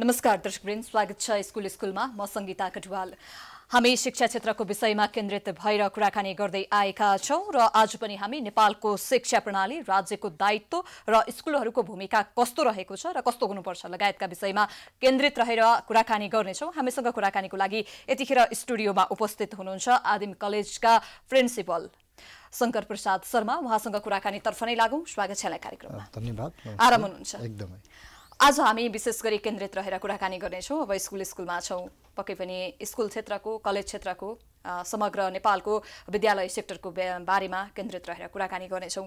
नमस्कार दर्शकवृन्द स्वागत छ स्कुल स्कुलमा म सङ्गीता कटुवाल हामी शिक्षा क्षेत्रको विषयमा केन्द्रित भएर कुराकानी गर्दै आएका छौँ र आज पनि हामी नेपालको शिक्षा प्रणाली राज्यको दायित्व र स्कुलहरूको भूमिका कस्तो रहेको छ र कस्तो हुनुपर्छ लगायतका विषयमा केन्द्रित रहेर कुराकानी गर्नेछौँ हामीसँग कुराकानीको लागि यतिखेर स्टुडियोमा उपस्थित हुनुहुन्छ आदिम कलेजका प्रिन्सिपल शङ्कर प्रसाद शर्मा उहाँसँग तर्फ नै लागौँ स्वागत छ कार्यक्रममा धन्यवाद आराम हुनुहुन्छ एकदमै आज हामी विशेष गरी केन्द्रित रहेर कुराकानी गर्नेछौँ अब स्कुल स्कुलमा छौँ पक्कै पनि स्कुल क्षेत्रको कलेज क्षेत्रको समग्र नेपालको विद्यालय सेक्टरको बारेमा केन्द्रित रहेर कुराकानी गर्नेछौँ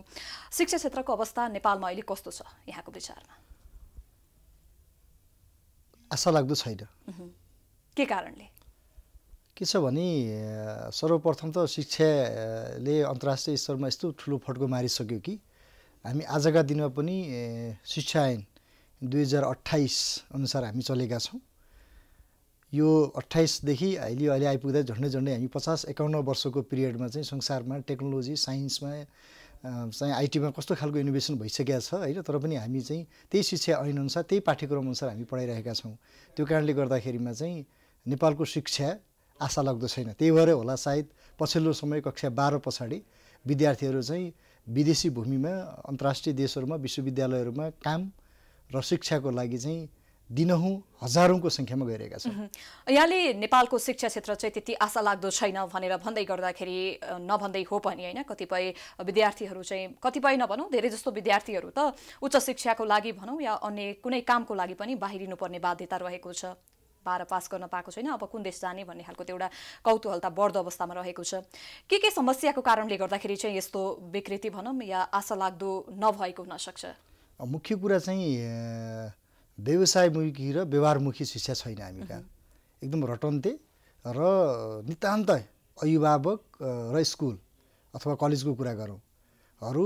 शिक्षा क्षेत्रको अवस्था नेपालमा अहिले कस्तो छ यहाँको विचारमा आशा लाग्दो छैन के कारणले के छ भने सर्वप्रथम त शिक्षाले अन्तर्राष्ट्रिय स्तरमा यस्तो ठुलो फड्को मारिसक्यो कि हामी आजका दिनमा पनि शिक्षा ऐन दुई हजार अठाइस अनुसार हामी चलेका छौँ यो अट्ठाइसदेखि अहिले अहिले आइपुग्दा झन्डै झन्डै हामी पचास एकाउन्न वर्षको पिरियडमा चाहिँ संसारमा टेक्नोलोजी साइन्समा चाहिँ आइटीमा कस्तो खालको इनोभेसन भइसकेको छ होइन तर पनि हामी चाहिँ त्यही शिक्षा ऐनअनुसार त्यही पाठ्यक्रमअनुसार हामी पढाइरहेका छौँ त्यो कारणले गर्दाखेरिमा चाहिँ नेपालको शिक्षा आशा लाग्दो छैन त्यही भएर होला सायद पछिल्लो समय कक्षा बाह्र पछाडि विद्यार्थीहरू चाहिँ विदेशी भूमिमा अन्तर्राष्ट्रिय देशहरूमा विश्वविद्यालयहरूमा काम र शिक्षाको लागि चाहिँ दिनहुँ हजारौँको सङ्ख्यामा गइरहेका छन् यहाँले नेपालको शिक्षा क्षेत्र चाहिँ त्यति आशा लाग्दो छैन भनेर भन्दै गर्दाखेरि नभन्दै हो पनि होइन कतिपय विद्यार्थीहरू चाहिँ कतिपय नभनौँ धेरै जस्तो विद्यार्थीहरू त उच्च शिक्षाको लागि भनौँ या अन्य कुनै कामको लागि पनि बाहिरिनुपर्ने बाध्यता रहेको छ बाह्र पास गर्न पाएको छैन अब कुन देश जाने भन्ने खालको त्यो एउटा कौतूहलता बढ्दो अवस्थामा रहेको छ के के समस्याको कारणले गर्दाखेरि चाहिँ यस्तो विकृति भनौँ या आशा लाग्दो नभएको हुनसक्छ मुख्य कुरा चाहिँ व्यवसायमुखी र व्यवहारमुखी शिक्षा छैन हामी कहाँ एकदम रटन्ते र नितान्त अभिभावक र स्कुल अथवा कलेजको कुरा गरौँ हरू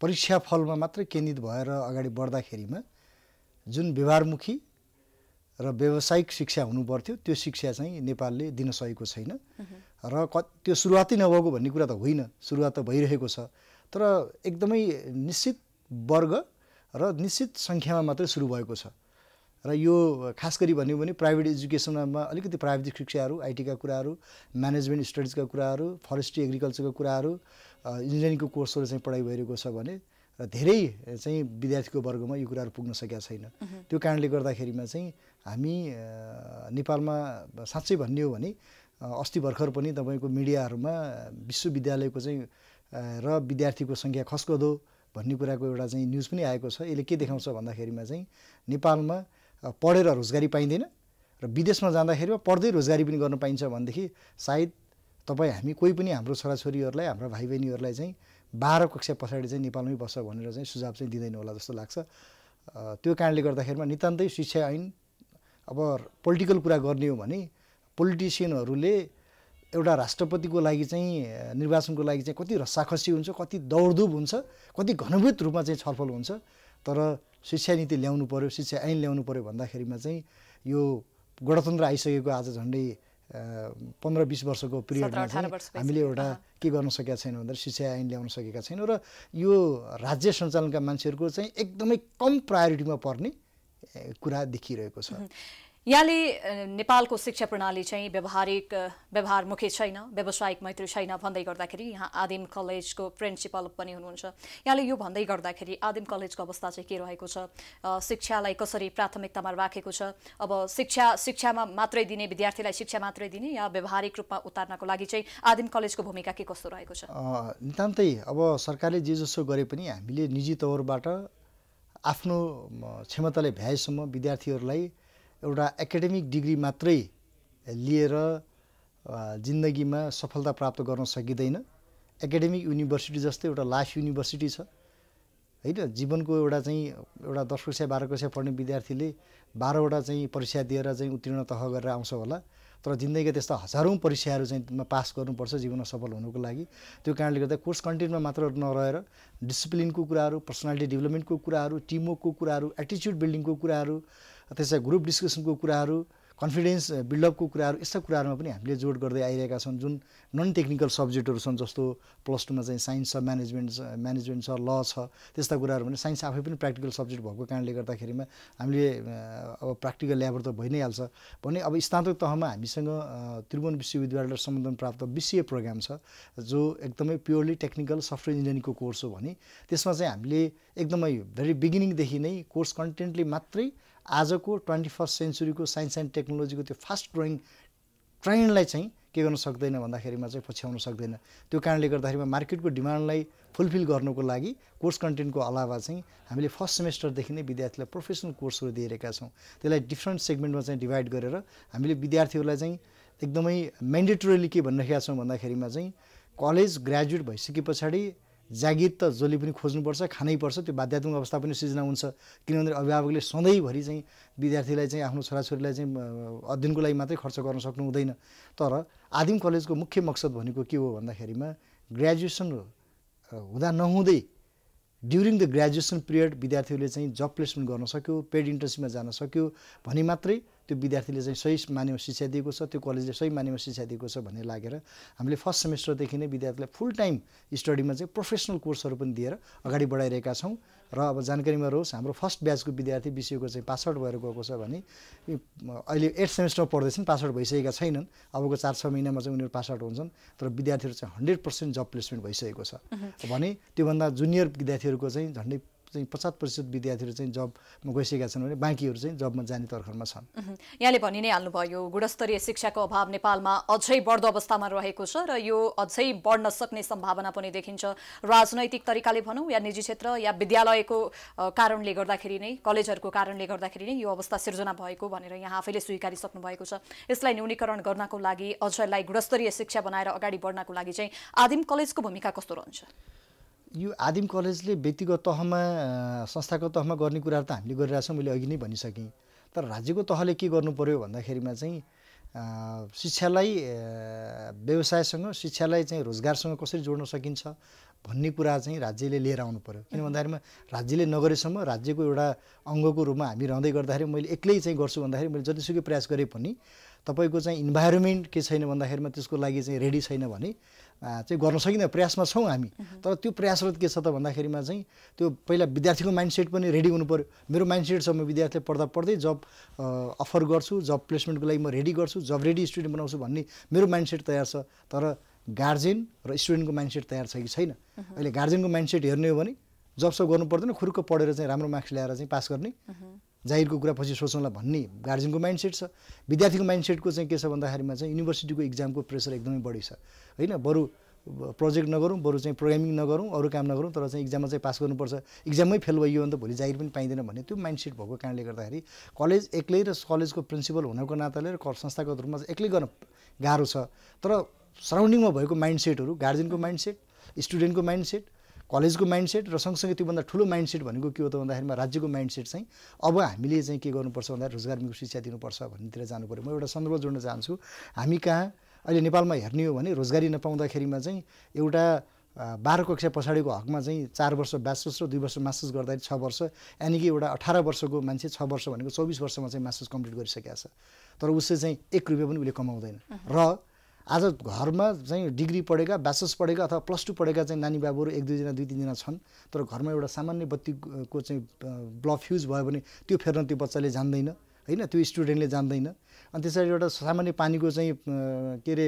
परीक्षा फलमा मात्रै केन्द्रित भएर अगाडि बढ्दाखेरिमा जुन व्यवहारमुखी र व्यावसायिक शिक्षा हुनुपर्थ्यो त्यो शिक्षा चाहिँ नेपालले दिन सकेको छैन र क त्यो सुरुवातै नभएको भन्ने कुरा त होइन सुरुवात त भइरहेको छ तर एकदमै निश्चित वर्ग र निश्चित सङ्ख्यामा मात्रै सुरु भएको छ र यो खास गरी भन्यो भने प्राइभेट एजुकेसनमा अलिकति प्राविधिक शिक्षाहरू आइटीका कुराहरू म्यानेजमेन्ट स्टडिजका कुराहरू फरेस्ट्री एग्रिकल्चरको कुराहरू इन्जिनियरिङको कोर्सहरू चाहिँ पढाइ भइरहेको छ भने र धेरै चाहिँ विद्यार्थीको वर्गमा यो कुराहरू पुग्न सकेका छैन त्यो कारणले गर्दाखेरिमा चाहिँ हामी नेपालमा साँच्चै भन्ने हो भने अस्ति भर्खर पनि तपाईँको मिडियाहरूमा विश्वविद्यालयको चाहिँ र विद्यार्थीको सङ्ख्या खस्कदो भन्ने कुराको एउटा चाहिँ न्युज पनि आएको छ यसले के देखाउँछ भन्दाखेरिमा चाहिँ नेपालमा पढेर रोजगारी पाइँदैन र विदेशमा जाँदाखेरि पढ्दै रोजगारी पनि गर्न पाइन्छ भनेदेखि सायद तपाईँ हामी कोही पनि हाम्रो छोराछोरीहरूलाई हाम्रो भाइ बहिनीहरूलाई चाहिँ बाह्र कक्षा पछाडि चाहिँ नेपालमै बस्छ भनेर चाहिँ सुझाव चाहिँ दिँदैन होला जस्तो लाग्छ त्यो कारणले गर्दाखेरिमा नितान्तै शिक्षा ऐन अब पोलिटिकल कुरा गर्ने हो भने पोलिटिसियनहरूले एउटा राष्ट्रपतिको लागि चाहिँ निर्वाचनको लागि चाहिँ कति रसाखसी हुन्छ कति दौडधुप हुन्छ कति घनभूत रूपमा चाहिँ छलफल हुन्छ तर शिक्षा नीति ल्याउनु पऱ्यो शिक्षा ऐन ल्याउनु पऱ्यो भन्दाखेरिमा चाहिँ यो गणतन्त्र आइसकेको आज झन्डै पन्ध्र बिस वर्षको पिरियडमा चाहिँ हामीले एउटा के गर्न सकेका छैनौँ भन्दा शिक्षा ऐन ल्याउन सकेका छैनौँ र यो राज्य सञ्चालनका मान्छेहरूको चाहिँ एकदमै कम प्रायोरिटीमा पर्ने कुरा देखिरहेको छ यहाँले नेपालको शिक्षा प्रणाली चाहिँ व्यवहारिक व्यवहारमुखी छैन व्यावसायिक मैत्री छैन भन्दै गर्दाखेरि यहाँ आदिम कलेजको प्रिन्सिपल पनि हुनुहुन्छ यहाँले यो भन्दै गर्दाखेरि आदिम कलेजको अवस्था चाहिँ के रहेको छ शिक्षालाई कसरी प्राथमिकतामा राखेको छ अब शिक्षा शिक्षामा मात्रै दिने विद्यार्थीलाई शिक्षा मात्रै दिने या व्यवहारिक रूपमा उतार्नको लागि चाहिँ आदिम कलेजको भूमिका के कस्तो रहेको छ नितान्तै अब सरकारले जे जसो गरे पनि हामीले निजी तौरबाट आफ्नो क्षमताले भ्याएसम्म विद्यार्थीहरूलाई एउटा एकाडेमिक डिग्री मात्रै लिएर जिन्दगीमा सफलता प्राप्त गर्न सकिँदैन एकाडेमिक युनिभर्सिटी जस्तै एउटा लाइफ युनिभर्सिटी छ होइन जीवनको एउटा चाहिँ एउटा दस कक्षा बाह्र कक्षा पढ्ने विद्यार्थीले बाह्रवटा चाहिँ परीक्षा दिएर चाहिँ उत्तीर्ण तह गरेर आउँछ होला तर जिन्दगीका त्यस्ता हजारौँ परीक्षाहरू चाहिँ पास गर्नुपर्छ जीवनमा सफल हुनुको लागि त्यो कारणले गर्दा कोर्स कन्टेन्टमा मात्र नरहेर डिसिप्लिनको कुराहरू पर्सनालिटी डेभलपमेन्टको कुराहरू टिमवर्कको कुराहरू एटिच्युड बिल्डिङको कुराहरू त्यसै ग्रुप डिस्कसनको कुराहरू कन्फिडेन्स बिल्डअपको uh, कुराहरू यस्ता कुराहरूमा पनि हामीले जोड गर्दै आइरहेका छौँ जुन नन टेक्निकल सब्जेक्टहरू छन् जस्तो प्लस टूमा चाहिँ साइन्स छ म्यानेजमेन्ट छ म्यानेजमेन्ट छ ल छ त्यस्ता कुराहरू भने साइन्स आफै पनि प्र्याक्टिकल सब्जेक्ट भएको कारणले गर्दाखेरिमा हामीले uh, अब प्र्याक्टिकल ल्याबर त भइ नै हाल्छ भने अब स्नातक तहमा हामीसँग uh, त्रिभुवन विश्वविद्यालय सम्बन्धन प्राप्त विषय प्रोग्राम छ जो एकदमै प्योरली टेक्निकल सफ्टवेयर इन्जिनियरिङको कोर्स हो भने त्यसमा चाहिँ हामीले एकदमै भेरी बिगिनिङदेखि नै कोर्स कन्टेन्टली मात्रै आजको ट्वेन्टी फर्स्ट सेन्चुरीको साइन्स एन्ड टेक्नोलोजीको त्यो फास्ट ग्रोइङ ट्रेन्डलाई चाहिँ के गर्न सक्दैन भन्दाखेरिमा चाहिँ पछ्याउन सक्दैन त्यो कारणले गर्दाखेरिमा मार्केटको डिमान्डलाई फुलफिल गर्नुको लागि कोर्स कन्टेन्टको अलावा चाहिँ हामीले फर्स्ट सेमेस्टरदेखि नै विद्यार्थीलाई प्रोफेसनल कोर्सहरू दिइरहेका छौँ त्यसलाई डिफ्रेन्ट सेगमेन्टमा चाहिँ डिभाइड गरेर हामीले विद्यार्थीहरूलाई चाहिँ एकदमै म्यान्डेटोरियली के भनिरहेका छौँ भन्दाखेरिमा चाहिँ कलेज ग्रेजुएट भइसके पछाडि जागिर त जसले पनि खोज्नुपर्छ खानैपर्छ त्यो बाध्यात्मक अवस्था पनि सिर्जना हुन्छ किनभने अभिभावकले सधैँभरि चाहिँ विद्यार्थीलाई चाहिँ आफ्नो छोराछोरीलाई चाहिँ अध्ययनको लागि मात्रै खर्च गर्न सक्नु हुँदैन तर आदिम कलेजको मुख्य मकसद भनेको के हो भन्दाखेरिमा ग्रेजुएसन हुँदा नहुँदै ड्युरिङ द ग्रेजुएसन पिरियड विद्यार्थीहरूले चाहिँ जब प्लेसमेन्ट गर्न सक्यो पेड इन्टर्नसिपमा जान सक्यो भने मात्रै त्यो विद्यार्थीले चाहिँ सही मानेमा शिक्षा दिएको छ त्यो कलेजले सही मानेमा शिक्षा दिएको छ भन्ने लागेर हामीले फर्स्ट सेमेस्टरदेखि नै विद्यार्थीलाई फुल टाइम स्टडीमा चाहिँ प्रोफेसनल कोर्सहरू पनि दिएर अगाडि बढाइरहेका छौँ र अब जानकारीमा रहोस् हाम्रो फर्स्ट ब्याचको विद्यार्थी बिसिएको चाहिँ पास आउट भएर गएको छ भने अहिले एट सेमेस्टर पढ्दैछन् पास आउट भइसकेका छैनन् अबको चार छ महिनामा चाहिँ उनीहरू पास आउट हुन्छन् तर विद्यार्थीहरू चाहिँ हन्ड्रेड पर्सेन्ट जब प्लेसमेन्ट भइसकेको छ भने त्योभन्दा जुनियर विद्यार्थीहरूको चाहिँ झन्डै चाहिँ पचास प्रतिशत विद्यार्थीहरू चाहिँ जबमा गइसकेका छन् भने बाँकीहरू चाहिँ जबमा जाने तर्खरमा छन् यहाँले भनि नै हाल्नुभयो गुणस्तरीय शिक्षाको अभाव नेपालमा अझै बढ्दो अवस्थामा रहेको छ र यो अझै बढ्न सक्ने सम्भावना पनि देखिन्छ राजनैतिक तरिकाले भनौँ या निजी क्षेत्र या विद्यालयको कारणले गर्दाखेरि नै कलेजहरूको कारणले गर्दाखेरि नै यो अवस्था सिर्जना भएको भनेर यहाँ आफैले स्वीकारिसक्नु भएको छ यसलाई न्यूनीकरण गर्नको लागि अझैलाई गुणस्तरीय शिक्षा बनाएर अगाडि बढ्नको लागि चाहिँ आदिम कलेजको भूमिका कस्तो रहन्छ यो आदिम कलेजले व्यक्तिगत तहमा संस्थाको तहमा गर्ने कुराहरू त हामीले गरिरहेछौँ मैले अघि नै भनिसकेँ तर राज्यको तहले के गर्नु पऱ्यो भन्दाखेरिमा चाहिँ शिक्षालाई व्यवसायसँग शिक्षालाई चाहिँ रोजगारसँग कसरी जोड्न सकिन्छ भन्ने कुरा चाहिँ राज्यले लिएर आउनु पऱ्यो किन भन्दाखेरिमा राज्यले नगरेसम्म राज्यको एउटा अङ्गको रूपमा हामी रहँदै गर्दाखेरि मैले एक्लै चाहिँ गर्छु भन्दाखेरि मैले जतिसुकै प्रयास गरे पनि तपाईँको चाहिँ इन्भाइरोमेन्ट के छैन भन्दाखेरिमा त्यसको लागि चाहिँ रेडी छैन भने चाहिँ गर्न सकिँदैन प्रयासमा छौँ हामी तर त्यो प्रयासरत के छ त भन्दाखेरिमा चाहिँ त्यो पहिला विद्यार्थीको माइन्डसेट पनि रेडी हुनु पऱ्यो मेरो माइन्डसेट छ म विद्यार्थीले पढ्दा पढ्दै जब अफर गर्छु जब प्लेसमेन्टको लागि म रेडी गर्छु जब रेडी स्टुडेन्ट बनाउँछु भन्ने मेरो माइन्डसेट तयार छ तर गार्जेन र स्टुडेन्टको माइन्डसेट तयार छ कि छैन अहिले गार्जेनको माइन्डसेट हेर्ने हो भने जब सब गर्नु पर्दैन खुर्क पढेर चाहिँ राम्रो मार्क्स ल्याएर चाहिँ पास गर्ने जाहिरको कुरा पछि सोचौँला भन्ने गार्जियनको माइन्डसेट छ विद्यार्थीको माइन्डसेटको चाहिँ के छ भन्दाखेरिमा चाहिँ युनिभर्सिटीको इक्जामको प्रेसर एकदमै बढी छ होइन बरु प्रोजेक्ट नगरौँ बरु चाहिँ प्रोग्रामिङ नगरौँ अरू काम नगरौँ तर चाहिँ इक्जाममा चाहिँ पास गर्नुपर्छ इक्जाममै फेल भइयो भने त भोलि जाहिर पनि पाइँदैन भन्ने त्यो माइन्डसेट भएको कारणले गर्दाखेरि कलेज एक्लै र कलेजको प्रिन्सिपल हुनको नाताले र संस्थागत रूपमा चाहिँ एक्लै गर्न गाह्रो छ तर सराउन्डिङमा भएको माइन्डसेटहरू गार्जेनको माइन्डसेट स्टुडेन्टको माइन्डसेट कलेजको माइन्डसेट र सँगसँगै त्योभन्दा ठुलो माइन्डसेट भनेको के हो त भन्दाखेरिमा राज्यको माइन्डसेट चाहिँ अब हामीले चाहिँ के गर्नुपर्छ भन्दा रोजगारमुखी शिक्षा दिनुपर्छ भन्नेतिर जानु पऱ्यो म एउटा सन्दर्भ जोड्न चाहन्छु हामी कहाँ अहिले नेपालमा हेर्ने हो भने रोजगारी नपाउँदाखेरिमा चाहिँ एउटा बाह्र कक्षा पछाडिको हकमा चाहिँ चार वर्ष ब्याचलर्स र दुई वर्ष मास्टर्स गर्दाखेरि छ वर्ष यानि कि एउटा अठार वर्षको मान्छे छ वर्ष भनेको चौबिस वर्षमा चाहिँ मास्टर्स कम्प्लिट गरिसकेको छ तर उसले चाहिँ एक रुपियाँ पनि उसले कमाउँदैन र आज घरमा चाहिँ डिग्री पढेका ब्याचलर्स पढेका अथवा प्लस टू पढेका चाहिँ नानी बाबुहरू एक दुईजना दुई तिनजना छन् तर घरमा एउटा सामान्य बत्तीको चाहिँ ब्लफ फ्युज भयो भने त्यो फेर्न त्यो बच्चाले जान्दैन होइन त्यो स्टुडेन्टले जान्दैन अनि त्यसरी एउटा सामान्य पानीको चाहिँ के अरे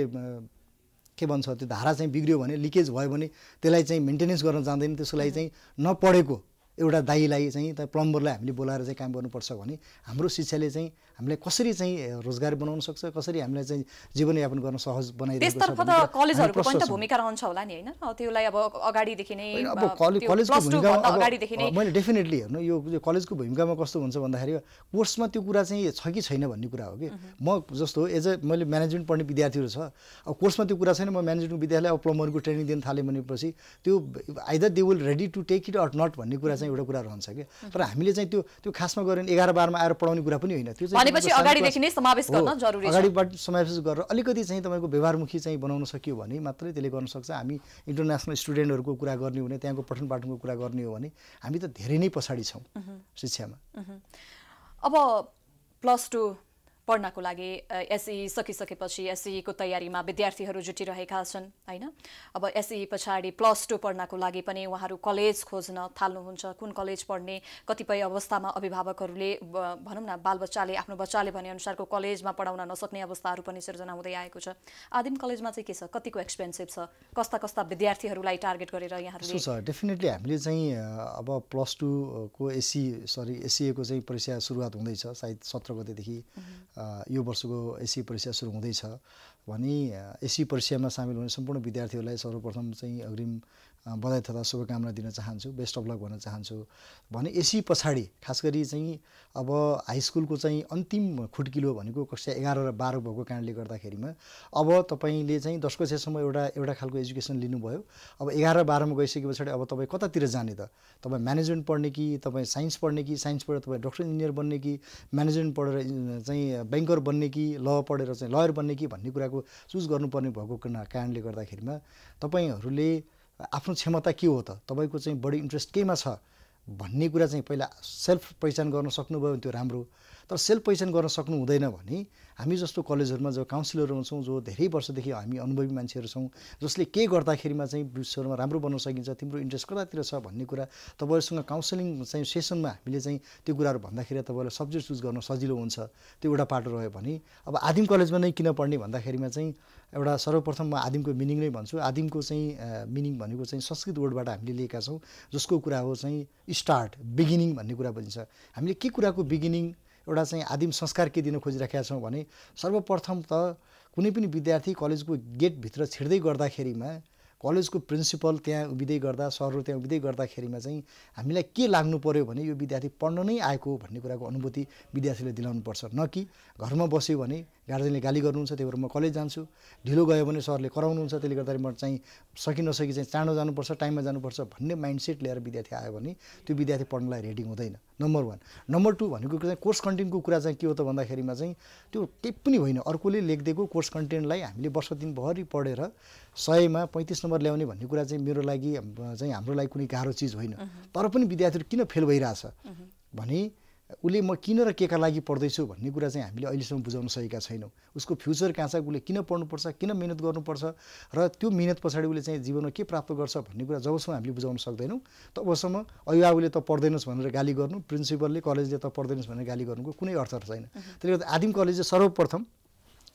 के भन्छ त्यो धारा चाहिँ बिग्रियो भने लिकेज भयो भने त्यसलाई चाहिँ मेन्टेनेन्स गर्न जान्दैन त्यसको लागि चाहिँ नपढेको एउटा दाईलाई चाहिँ त प्लम्बरलाई हामीले बोलाएर चाहिँ काम गर्नुपर्छ भने हाम्रो शिक्षाले चाहिँ हामीलाई कसरी चाहिँ रोजगार बनाउन सक्छ कसरी हामीलाई चाहिँ जीवनयापन गर्न सहज त्यसतर्फ मैले डेफिनेटली हेर्नु यो कलेजको भूमिकामा कस्तो हुन्छ भन्दाखेरि कोर्समा त्यो कुरा चाहिँ छ कि छैन भन्ने कुरा हो कि म जस्तो एज अ मैले म्यानेजमेन्ट पढ्ने विद्यार्थीहरू छ अब कोर्समा त्यो कुरा छैन म म्यानेजमेन्ट विद्यार्थीलाई अब प्लम्बरको ट्रेनिङ दिन थालेँ भनेपछि त्यो either they will ready to take it or not भन्ने कुरा चाहिँ एउटा कुरा रहन्छ कि तर हामीले चाहिँ त्यो त्यो खासमा गऱ्यो भने एघार बाह्रमा आएर पढाउने कुरा पनि होइन त्यो चाहिँ भनेपछि अगाडिदेखि नै समावेश गर्न जरुरी अगाडिबाट समावेश गरेर अलिकति चाहिँ तपाईँको व्यवहारमुखी चाहिँ बनाउन सकियो भने मात्रै त्यसले गर्न सक्छ हामी इन्टरनेसनल स्टुडेन्टहरूको कुरा गर्ने हो भने त्यहाँको पठन पाठनको कुरा गर्ने हो भने हामी त धेरै नै पछाडि छौँ शिक्षामा अब प्लस टू पढ्नको लागि एसई सकिसकेपछि एसईको तयारीमा विद्यार्थीहरू जुटिरहेका छन् होइन अब एसई पछाडि प्लस टू पढ्नको लागि पनि उहाँहरू कलेज खोज्न थाल्नुहुन्छ कुन कलेज पढ्ने कतिपय अवस्थामा अभिभावकहरूले भनौँ न बालबच्चाले आफ्नो बच्चाले भनेअनुसारको कलेजमा पढाउन नसक्ने अवस्थाहरू पनि सिर्जना हुँदै आएको छ आदिम कलेजमा चाहिँ के छ कतिको एक्सपेन्सिभ छ कस्ता कस्ता विद्यार्थीहरूलाई टार्गेट गरेर यहाँहरू डेफिनेटली हामीले चाहिँ अब प्लस टूको एसी सरी एसिएको चाहिँ परीक्षा सुरुवात हुँदैछ सायद सत्र गतेदेखि यो वर्षको एसी परीक्षा सुरु हुँदैछ भने एसी परीक्षामा सामेल हुने सम्पूर्ण विद्यार्थीहरूलाई सर्वप्रथम चाहिँ अग्रिम बधाई तथा शुभकामना दिन चाहन्छु बेस्ट अफ लक भन्न चाहन्छु भने यसै पछाडि खास गरी चाहिँ अब हाई स्कुलको चाहिँ अन्तिम खुड्किलो भनेको कक्षा एघार र बाह्र भएको कारणले गर्दाखेरिमा अब तपाईँले चाहिँ दस कक्षासम्म एउटा एउटा खालको एजुकेसन लिनुभयो अब एघार र बाह्रमा गइसके पछाडि अब तपाईँ कतातिर जाने त तपाईँ म्यानेजमेन्ट पढ्ने कि तपाईँ साइन्स पढ्ने कि साइन्स पढेर तपाईँ डक्टर इन्जिनियर बन्ने कि म्यानेजमेन्ट पढेर चाहिँ ब्याङ्कर बन्ने कि ल पढेर चाहिँ लयर बन्ने कि भन्ने कुराको चुज गर्नुपर्ने भएको कारणले गर्दाखेरिमा तपाईँहरूले आफ्नो क्षमता के हो त तपाईँको चाहिँ बढी इन्ट्रेस्ट केमा छ भन्ने कुरा चाहिँ पहिला सेल्फ पहिचान गर्न सक्नुभयो भने त्यो राम्रो तर सेल्फ पहिचान गर्न सक्नु हुँदैन भने हामी जस्तो कलेजहरूमा जो काउन्सिलर हुन्छौँ जो धेरै वर्षदेखि हामी अनुभवी मान्छेहरू छौँ जसले के गर्दाखेरिमा चाहिँ विश्वमा राम्रो बन्न सकिन्छ तिम्रो इन्ट्रेस्ट कतातिर छ भन्ने कुरा तपाईँहरूसँग काउन्सिलिङ चाहिँ सेसनमा हामीले चाहिँ त्यो कुराहरू भन्दाखेरि तपाईँलाई सब्जेक्ट चुज गर्न सजिलो हुन्छ त्यो एउटा पाटो रह्यो भने अब आदिम कलेजमा नै किन पढ्ने भन्दाखेरिमा चाहिँ एउटा सर्वप्रथम म आदिमको मिनिङ नै भन्छु आदिमको चाहिँ मिनिङ भनेको चाहिँ संस्कृत वर्डबाट हामीले लिएका छौँ जसको कुरा हो चाहिँ स्टार्ट बिगिनिङ भन्ने कुरा भनिन्छ हामीले के कुराको बिगिनिङ एउटा चाहिँ आदिम संस्कार के दिन खोजिराखेका छौँ भने सर्वप्रथम त कुनै पनि विद्यार्थी कलेजको गेटभित्र छिर्दै गर्दाखेरिमा कलेजको प्रिन्सिपल त्यहाँ उभिँदै गर्दा सरहरू त्यहाँ उभिँदै गर्दाखेरिमा चाहिँ हामीलाई के लाग्नु पऱ्यो भने यो विद्यार्थी पढ्न नै आएको भन्ने कुराको अनुभूति विद्यार्थीले दिलाउनुपर्छ न कि घरमा बस्यो भने गार्जेनले गाली गर्नुहुन्छ त्यही भएर म कलेज जान्छु ढिलो गयो भने सरले कराउनुहुन्छ त्यसले गर्दाखेरि म चाहिँ सकि नसकी चाहिँ चाँडो जानुपर्छ टाइममा जानुपर्छ भन्ने माइन्डसेट लिएर विद्यार्थी आयो भने त्यो विद्यार्थी पढ्नलाई रेडी हुँदैन नम्बर वान नम्बर टू भनेको चाहिँ कोर्स कन्टेन्टको कुरा चाहिँ के हो त भन्दाखेरिमा चाहिँ त्यो केही पनि होइन अर्कोले लेखिदिएको कोर्स कन्टेन्टलाई हामीले वर्ष दिनभरि पढेर सयमा पैँतिस नम्बर ल्याउने भन्ने कुरा चाहिँ मेरो लागि चाहिँ हाम्रो लागि कुनै गाह्रो चिज होइन तर पनि विद्यार्थीहरू किन फेल भइरहेछ भने उसले म किन र केका लागि पढ्दैछु भन्ने कुरा चाहिँ हामीले अहिलेसम्म बुझाउन सकेका छैनौँ उसको फ्युचर कहाँ छ उसले किन पढ्नुपर्छ किन मिहिनेत गर्नुपर्छ र त्यो मिहिनेत पछाडि उसले चाहिँ जीवनमा के प्राप्त गर्छ भन्ने कुरा जबसम्म हामीले बुझाउन सक्दैनौँ तबसम्म अभिभावकले त पढ्दैनस् भनेर गाली गर्नु प्रिन्सिपलले कलेजले त पढ्दैनस् भनेर गाली गर्नुको कुनै अर्थ छैन त्यसले गर्दा आदिम कलेज चाहिँ सर्वप्रथम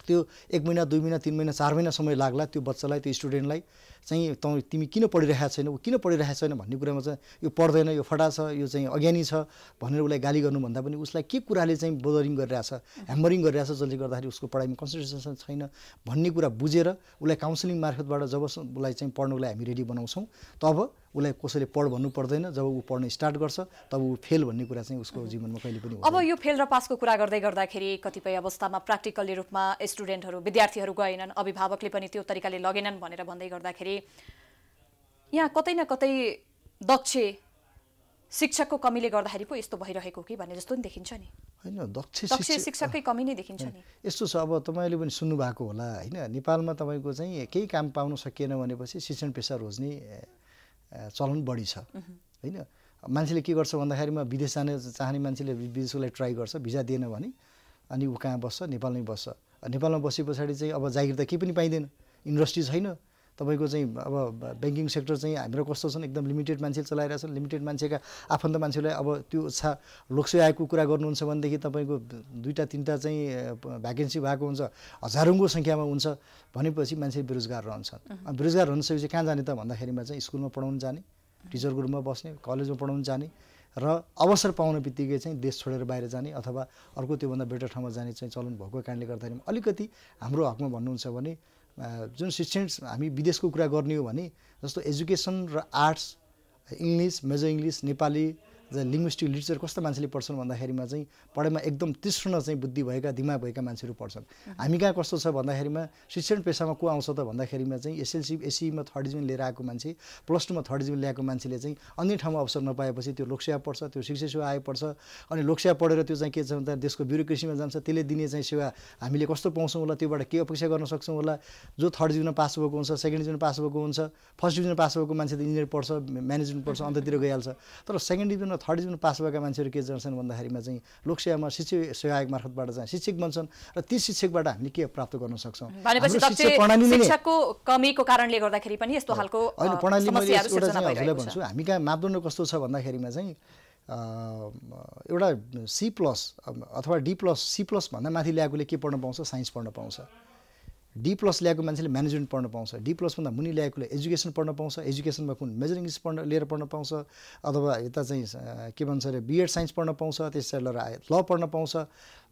त्यो एक महिना दुई महिना तिन महिना चार महिना समय लाग्ला त्यो बच्चालाई त्यो स्टुडेन्टलाई चाहिँ त तिमी किन पढिरहेको छैन ऊ किन पढिरहेको छैन भन्ने कुरामा चाहिँ यो पढ्दैन यो फटा छ यो चाहिँ अज्ञानी छ भनेर उसलाई गाली गर्नुभन्दा पनि उसलाई के कुराले चाहिँ बोदरिङ गरिरहेछ ह्याम्बरिङ गरिरहेछ जसले गर्दाखेरि उसको पढाइमा कन्सन्ट्रेसन छैन भन्ने कुरा बुझेर उसलाई काउन्सिलिङ मार्फतबाट जब उसलाई चाहिँ पढ्नुलाई हामी रेडी बनाउँछौँ तब उसलाई कसैले पढ भन्नु पर्दैन जब ऊ पढ्न स्टार्ट गर्छ तब ऊ फेल भन्ने कुरा चाहिँ उसको जीवनमा कहिले पनि अब यो फेल र पासको कुरा गर्दै गर्दाखेरि कतिपय अवस्थामा प्र्याक्टिकल्ली रूपमा स्टुडेन्टहरू विद्यार्थीहरू गएनन् अभिभावकले पनि त्यो तरिकाले लगेनन् भनेर भन्दै गर्दाखेरि यहाँ कतै न कतै दक्ष शिक्षकको कमीले गर्दाखेरि पो यस्तो भइरहेको कि भन्ने जस्तो नि देखिन्छ नि होइन दक्ष शिक्षककै कमी नै देखिन्छ नि यस्तो छ अब तपाईँले पनि सुन्नुभएको होला होइन नेपालमा तपाईँको चाहिँ केही काम पाउन सकिएन भनेपछि शिक्षण पेसा रोज्ने चलन बढी छ होइन मान्छेले के गर्छ म विदेश जाने चाहने मान्छेले विदेशलाई ट्राई गर्छ भिजा दिएन भने अनि ऊ कहाँ बस्छ नेपालमै बस्छ नेपालमा बसे पछाडि चाहिँ अब जागिर त केही पनि पाइँदैन इन्डस्ट्री छैन तपाईँको चाहिँ अब ब्याङ्किङ सेक्टर चाहिँ हाम्रो कस्तो छन् एकदम लिमिटेड मान्छेले चलाइरहेछन् लिमिटेड मान्छेका आफन्त मान्छेलाई अब त्यो उत्साह लोकसो आएको कुरा गर्नुहुन्छ भनेदेखि तपाईँको दुईवटा तिनवटा चाहिँ भ्याकेन्सी भएको हुन्छ हजारौँको सङ्ख्यामा हुन्छ भनेपछि मान्छे बेरोजगार रहन्छन् बेरोजगार रहनुसकेपछि कहाँ जाने त भन्दाखेरिमा चाहिँ स्कुलमा पढाउनु जाने टिचरको रूपमा बस्ने कलेजमा पढाउनु जाने र अवसर पाउने बित्तिकै चाहिँ देश छोडेर बाहिर जाने अथवा अर्को त्योभन्दा बेटर ठाउँमा जाने चाहिँ चलन भएको कारणले गर्दाखेरि अलिकति हाम्रो हकमा भन्नुहुन्छ भने जुन शिक्षण हामी विदेशको कुरा गर्ने हो भने जस्तो एजुकेसन र arts English major English Nepali linguistic literature कस्तो मान्छेले पढ्छन् भन्दाखेरिमा चाहिँ पढाइमा एकदम तीक्ष्ण चाहिँ बुद्धि भएका दिमाग भएका मान्छेहरू पढ्छन् हामी कहाँ कस्तो छ भन्दाखेरिमा शिक्षण पेसामा को आउँछ त भन्दाखेरिमा चाहिँ एसएलसी एससीमा थर्ड डिभिजन लिएर आएको मान्छे प्लस टूमा थर्ड डिभिजन ल्याएको मान्छेले चाहिँ अन्य ठाउँमा अवसर नपाएपछि त्यो लोकसेवा पढ्छ त्यो शिक्षा सेवा आए पढ्छ अनि लोकसेवा पढेर त्यो चाहिँ के छ भन्दा देशको ब्युरोक्रेसीमा जान्छ त्यसले दिने चाहिँ सेवा हामीले कस्तो पाउँछौँ होला त्योबाट के अपेक्षा गर्न सक्छौँ होला जो थर्ड डिभिजन पास भएको हुन्छ सेकेन्ड डिभिजन पास भएको हुन्छ फर्स्ट डिभिजन पास भएको मान्छे त इन्जिनियर पढ्छ म्यानेजमेन्ट पढ्छ अन्ततिर गइहाल्छ तर second division third division pass भएका मान्छेहरू के गर्छन् भन्दाखेरिमा चाहिँ लोकसेवामा शिक्षक आयोग मार्फतबाट चाहिँ शिक्षक बन्छन् र ती शिक्षकबाट हामीले के प्राप्त गर्न सक्छौँ कमीको कारणले गर्दाखेरि पनि यस्तो खालको प्रणाली हजुरलाई भन्छु हामी कहाँ मापदण्ड कस्तो छ भन्दाखेरिमा चाहिँ एउटा सी प्लस अथवा डी प्लस सी प्लस भन्दा माथि ल्याएकोले के पढ्न पाउँछ साइन्स पढ्न पाउँछ डी प्लस ल्याएको मान्छेले म्यानेजमेन्ट पढ्न पाउँछ डी प्लसभन्दा मुनि ल्याएकोले एजुकेसन पढ्न पाउँछ एजुकेसनमा कुन मेजर इङ्ग्लिस पढ्न लिएर पढ्न पाउँछ अथवा यता चाहिँ के भन्छ अरे बिएड साइन्स पढ्न पाउँछ लिएर ल पढ्न पाउँछ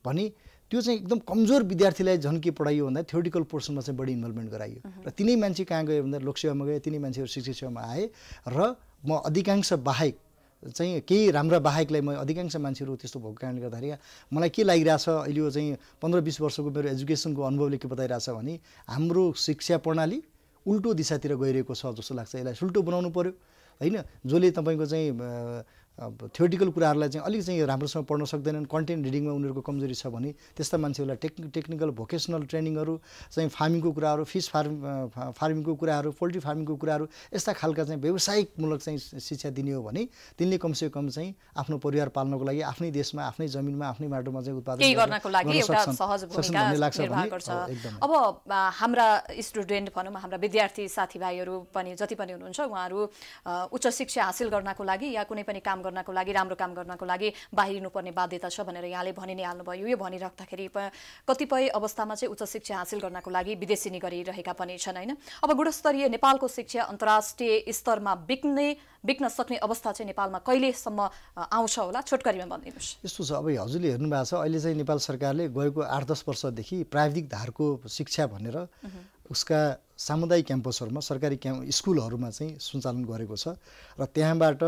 भने त्यो चाहिँ एकदम कमजोर विद्यार्थीलाई झन् के पढाइयो भन्दा थ्योरिटिकल पोर्सनमा चाहिँ बढी इन्भल्भमेन्ट गराइयो र तिनै मान्छे कहाँ गयो भन्दा लोकसेवामा गयो तिनै मान्छेहरू शिक्षक सेवामा आए र म अधिकांश बाहेक चाहिँ केही राम्रा बाहेकलाई म अधिकांश मान्छेहरू त्यस्तो भएको कारणले गर्दाखेरि मलाई के लागिरहेछ अहिले यो चाहिँ पन्ध्र बिस वर्षको मेरो एजुकेसनको अनुभवले के बताइरहेछ भने हाम्रो शिक्षा प्रणाली उल्टो दिशातिर गइरहेको छ जस्तो लाग्छ यसलाई सुल्टो बनाउनु पऱ्यो होइन जसले तपाईँको चाहिँ अब थ्योरिटिकल कुराहरूलाई चाहिँ अलिक चाहिँ राम्रोसँग पढ्न सक्दैनन् कन्टेन्ट रिडिङमा उनीहरूको कमजोरी छ भने त्यस्ता मान्छेहरूलाई टेक् टेक्निकल भोकेसनल ट्रेनिङहरू चाहिँ फार्मिङको कुराहरू फिस फार्म फार्मिङको कुराहरू पोल्ट्री फार्मिङको कुराहरू यस्ता खालका चाहिँ व्यावसायिकमूलक चाहिँ शिक्षा दिने हो भने तिनले कमसे कम चाहिँ आफ्नो परिवार पाल्नको लागि आफ्नै देशमा आफ्नै जमिनमा आफ्नै माटोमा चाहिँ उत्पादन गर्नको लागि लाग्छ अब हाम्रा स्टुडेन्ट भनौँ हाम्रा विद्यार्थी साथीभाइहरू पनि जति पनि हुनुहुन्छ उहाँहरू उच्च शिक्षा हासिल गर्नको लागि या कुनै पनि काम गर्नको लागि राम्रो काम गर्नको लागि बाहिरिनुपर्ने बाध्यता छ भनेर यहाँले भनि नै हाल्नुभयो यो भनिराख्दाखेरि कतिपय अवस्थामा चाहिँ उच्च शिक्षा हासिल गर्नको लागि विदेशी गरिरहेका पनि छन् होइन अब गुणस्तरीय नेपालको शिक्षा अन्तर्राष्ट्रिय स्तरमा बिक्ने बिक्न सक्ने अवस्था चाहिँ नेपालमा कहिलेसम्म आउँछ होला छोटकरीमा भनिदिनुहोस् यस्तो छ अब हजुरले हेर्नु भएको छ अहिले चाहिँ नेपाल सरकारले गएको आठ दस वर्षदेखि प्राविधिक धारको शिक्षा भनेर उसका सामुदायिक क्याम्पसहरूमा सरकारी क्याम् स्कुलहरूमा चाहिँ सञ्चालन गरेको छ र त्यहाँबाट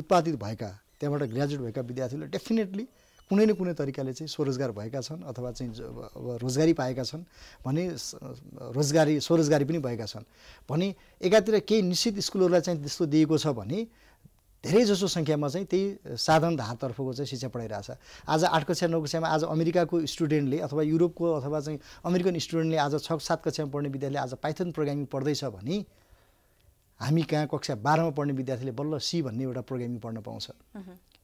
उत्पादित भएका त्यहाँबाट ग्रेजुएट भएका विद्यार्थीहरूले डेफिनेटली कुनै न कुनै तरिकाले चाहिँ स्वरोजगार भएका छन् अथवा चाहिँ अब रोजगारी पाएका छन् भने रोजगारी स्वरोजगारी पनि भएका छन् भने एकातिर केही निश्चित स्कुलहरूलाई चाहिँ त्यस्तो दिएको छ भने धेरै जसो सङ्ख्यामा चाहिँ त्यही साधन धारतर्फको चाहिँ शिक्षा पढाइरहेछ आज आठ कक्षा नौ कक्षामा आज अमेरिकाको स्टुडेन्टले अथवा युरोपको अथवा चाहिँ अमेरिकन स्टुडेन्टले आज छ सात कक्षामा पढ्ने विद्यार्थीले आज पाइथन प्रोग्रामिङ पढ्दैछ भने हामी कहाँ कक्षा बाह्रमा पढ्ने विद्यार्थीले बल्ल सी भन्ने एउटा प्रोग्रामिङ पढ्न पाउँछ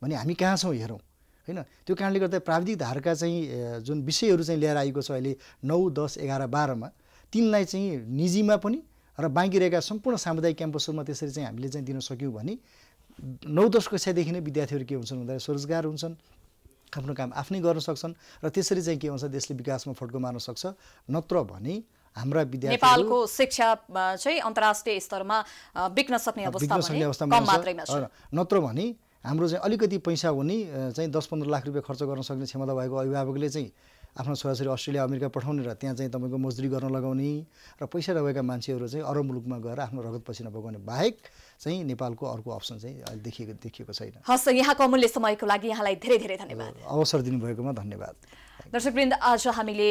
भने हामी कहाँ छौँ हेरौँ होइन त्यो कारणले गर्दा प्राविधिक धारका चाहिँ जुन विषयहरू चाहिँ लिएर आएको छ अहिले नौ दस एघार बाह्रमा तिनलाई चाहिँ निजीमा पनि र बाँकी रहेका सम्पूर्ण सामुदायिक क्याम्पसहरूमा त्यसरी चाहिँ हामीले चाहिँ दिन सक्यौँ भने नौ दस कक्षादेखि नै विद्यार्थीहरू के हुन्छन् भन्दाखेरि स्वरोजगार हुन्छन् आफ्नो काम आफ्नै गर्न सक्छन् र त्यसरी चाहिँ के हुन्छ देशले विकासमा फड्को मार्न सक्छ नत्र भने हाम्रा विद्यार्थी नेपालको शिक्षा चाहिँ अन्तर्राष्ट्रिय स्तरमा बिक्न सक्ने अवस्था नत्र भने हाम्रो चाहिँ अलिकति पैसा हुने चाहिँ दस पन्ध्र लाख रुपियाँ खर्च गर्न सक्ने क्षमता भएको अभिभावकले चाहिँ आफ्नो छोराछोरी अस्ट्रेलिया अमेरिका पठाउने र त्यहाँ चाहिँ तपाईँको मजदुरी गर्न लगाउने र पैसा नभएका मान्छेहरू चाहिँ अरू मुलुकमा गएर आफ्नो रगत पसिना बगाउने बाहेक चाहिँ नेपालको अर्को अप्सन चाहिँ अहिले देखिएको देखिएको छैन हस् यहाँको अमूल्य समयको लागि यहाँलाई धेरै धेरै धन्यवाद अवसर दिनुभएकोमा धन्यवाद दर्शकवृन्द आज हामीले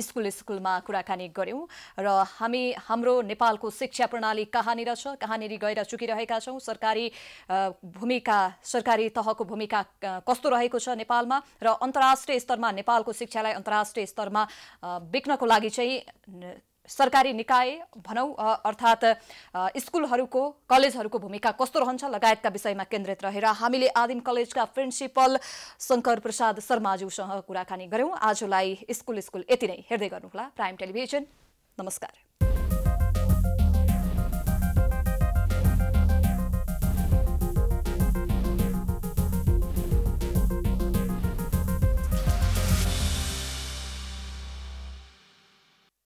स्कुल स्कुलमा कुराकानी गऱ्यौँ र हामी हाम्रो नेपालको शिक्षा प्रणाली कहाँनिर छ कहाँनिर गएर चुकिरहेका छौँ सरकारी भूमिका सरकारी तहको भूमिका कस्तो रहेको छ नेपालमा र अन्तर्राष्ट्रिय स्तरमा नेपालको शिक्षालाई अन्तर्राष्ट्रिय स्तरमा बिक्नको लागि चाहिँ सरकारी निकाय भनौ अर्थात् स्कुलहरूको कलेजहरूको भूमिका कस्तो रहन्छ लगायतका विषयमा केन्द्रित रहेर हामीले आदिम कलेजका प्रिन्सिपल शङ्कर प्रसाद शर्माज्यूसँग कुराकानी गऱ्यौँ आजलाई स्कुल स्कुल यति नै हेर्दै गर्नुहोला प्राइम टेलिभिजन नमस्कार